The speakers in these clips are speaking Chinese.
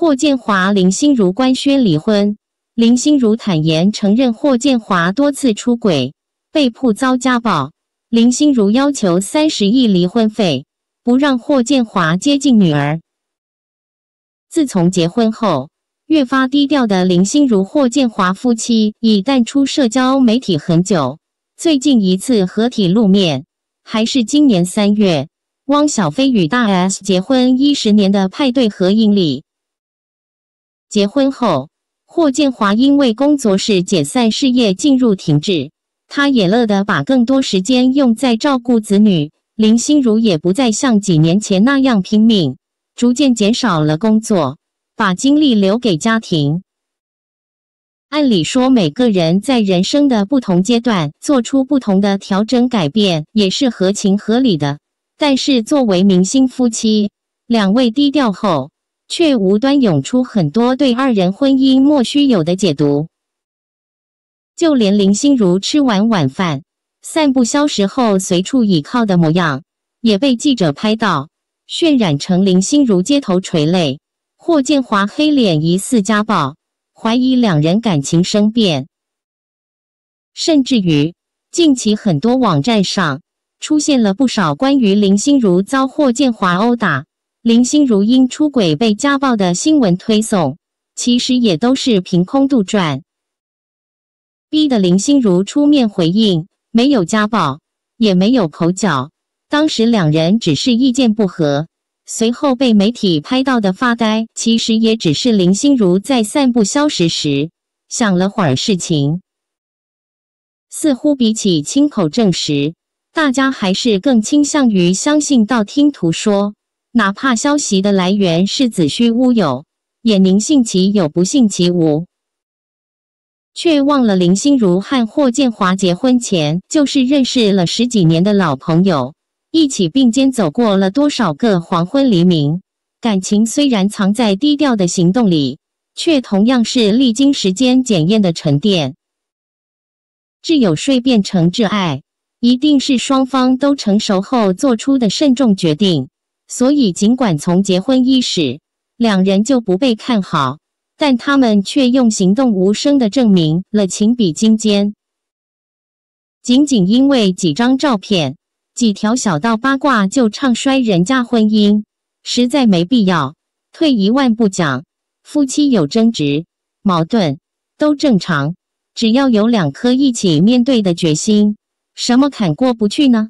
霍建华、林心如官宣离婚。林心如坦言承认霍建华多次出轨，被迫遭家暴。林心如要求三十亿离婚费，不让霍建华接近女儿。自从结婚后，越发低调的林心如、霍建华夫妻已淡出社交媒体很久。最近一次合体露面，还是今年三月，汪小菲与大 S 结婚一十年的派对合影里。结婚后，霍建华因为工作室解散，事业进入停滞，他也乐得把更多时间用在照顾子女。林心如也不再像几年前那样拼命，逐渐减少了工作，把精力留给家庭。按理说，每个人在人生的不同阶段做出不同的调整改变，也是合情合理的。但是，作为明星夫妻，两位低调后。却无端涌出很多对二人婚姻莫须有的解读，就连林心如吃完晚饭散步消食后随处倚靠的模样，也被记者拍到，渲染成林心如街头垂泪，霍建华黑脸疑似家暴，怀疑两人感情生变，甚至于近期很多网站上出现了不少关于林心如遭霍建华殴打。林心如因出轨被家暴的新闻推送，其实也都是凭空杜撰，逼得林心如出面回应，没有家暴，也没有口角，当时两人只是意见不合。随后被媒体拍到的发呆，其实也只是林心如在散步消食时想了会儿事情。似乎比起亲口证实，大家还是更倾向于相信道听途说。哪怕消息的来源是子虚乌有，也宁信其有，不信其无。却忘了林心如和霍建华结婚前就是认识了十几年的老朋友，一起并肩走过了多少个黄昏黎明。感情虽然藏在低调的行动里，却同样是历经时间检验的沉淀。挚友睡变成挚爱，一定是双方都成熟后做出的慎重决定。所以，尽管从结婚伊始，两人就不被看好，但他们却用行动无声的证明了情比金坚。仅仅因为几张照片、几条小道八卦就唱衰人家婚姻，实在没必要。退一万步讲，夫妻有争执、矛盾都正常，只要有两颗一起面对的决心，什么坎过不去呢？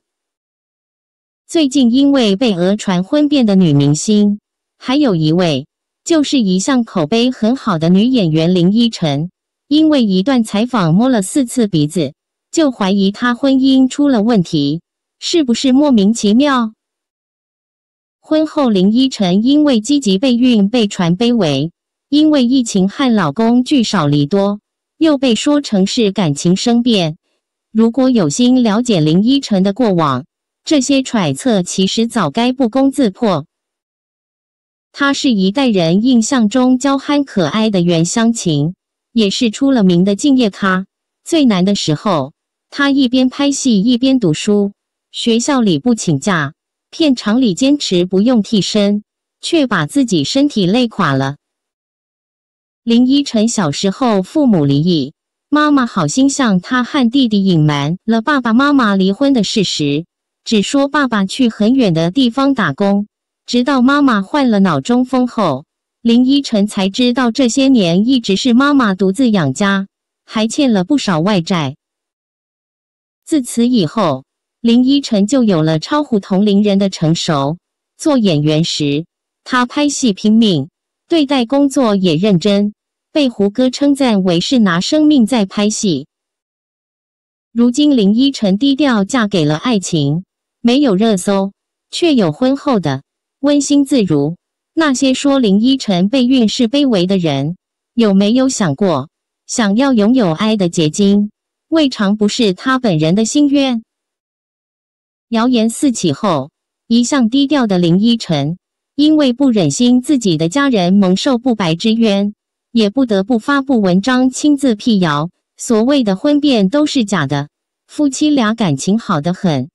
最近因为被讹传婚变的女明星，还有一位就是一向口碑很好的女演员林依晨。因为一段采访摸了四次鼻子，就怀疑她婚姻出了问题，是不是莫名其妙？婚后林依晨因为积极备孕被传卑微，因为疫情和老公聚少离多，又被说成是感情生变。如果有心了解林依晨的过往，这些揣测其实早该不攻自破。他是一代人印象中娇憨可爱的袁湘琴，也是出了名的敬业咖。最难的时候，他一边拍戏一边读书，学校里不请假，片场里坚持不用替身，却把自己身体累垮了。林依晨小时候父母离异，妈妈好心向他和弟弟隐瞒了爸爸妈妈离婚的事实。只说爸爸去很远的地方打工，直到妈妈患了脑中风后，林依晨才知道这些年一直是妈妈独自养家，还欠了不少外债。自此以后，林依晨就有了超乎同龄人的成熟。做演员时，她拍戏拼命，对待工作也认真，被胡歌称赞为是拿生命在拍戏。如今，林依晨低调嫁给了爱情。没有热搜，却有婚后的温馨自如。那些说林依晨备孕是卑微的人，有没有想过，想要拥有爱的结晶，未尝不是她本人的心愿？谣言四起后，一向低调的林依晨，因为不忍心自己的家人蒙受不白之冤，也不得不发布文章亲自辟谣，所谓的婚变都是假的，夫妻俩感情好得很。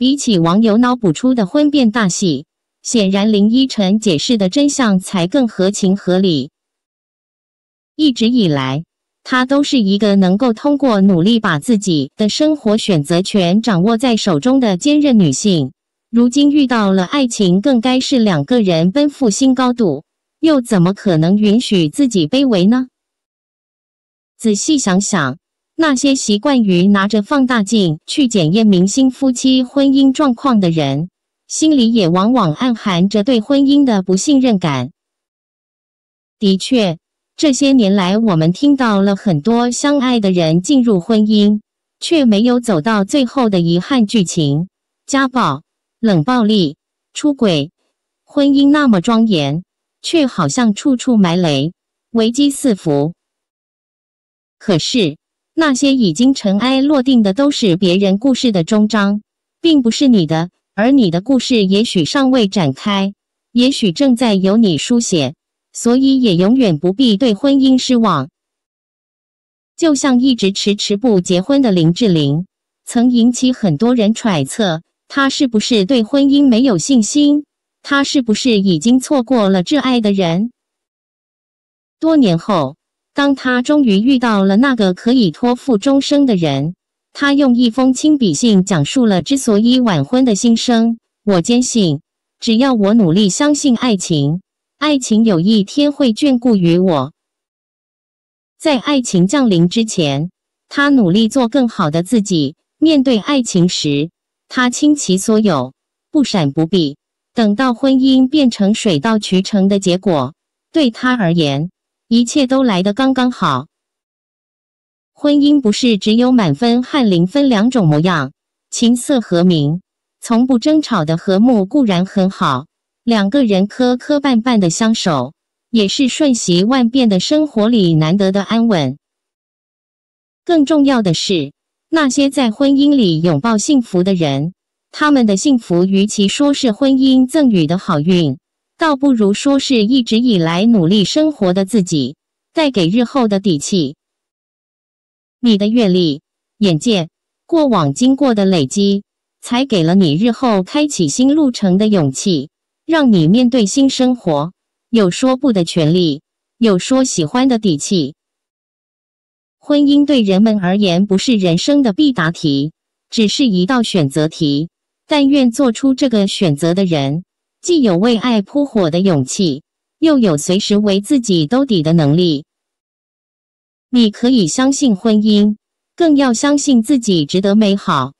比起网友脑补出的婚变大戏，显然林依晨解释的真相才更合情合理。一直以来，她都是一个能够通过努力把自己的生活选择权掌握在手中的坚韧女性。如今遇到了爱情，更该是两个人奔赴新高度，又怎么可能允许自己卑微呢？仔细想想。那些习惯于拿着放大镜去检验明星夫妻婚姻状况的人，心里也往往暗含着对婚姻的不信任感。的确，这些年来，我们听到了很多相爱的人进入婚姻却没有走到最后的遗憾剧情，家暴、冷暴力、出轨，婚姻那么庄严，却好像处处埋雷，危机四伏。可是。那些已经尘埃落定的，都是别人故事的终章，并不是你的。而你的故事也许尚未展开，也许正在由你书写，所以也永远不必对婚姻失望。就像一直迟迟不结婚的林志玲，曾引起很多人揣测：她是不是对婚姻没有信心？她是不是已经错过了挚爱的人？多年后。当他终于遇到了那个可以托付终生的人，他用一封亲笔信讲述了之所以晚婚的心声。我坚信，只要我努力相信爱情，爱情有一天会眷顾于我。在爱情降临之前，他努力做更好的自己。面对爱情时，他倾其所有，不闪不避。等到婚姻变成水到渠成的结果，对他而言。一切都来得刚刚好。婚姻不是只有满分、和零分两种模样，琴瑟和鸣，从不争吵的和睦固然很好，两个人磕磕绊绊的相守，也是瞬息万变的生活里难得的安稳。更重要的是，那些在婚姻里拥抱幸福的人，他们的幸福，与其说是婚姻赠予的好运。倒不如说是一直以来努力生活的自己，带给日后的底气。你的阅历、眼界、过往经过的累积，才给了你日后开启新路程的勇气，让你面对新生活有说不的权利，有说喜欢的底气。婚姻对人们而言不是人生的必答题，只是一道选择题。但愿做出这个选择的人。既有为爱扑火的勇气，又有随时为自己兜底的能力，你可以相信婚姻，更要相信自己值得美好。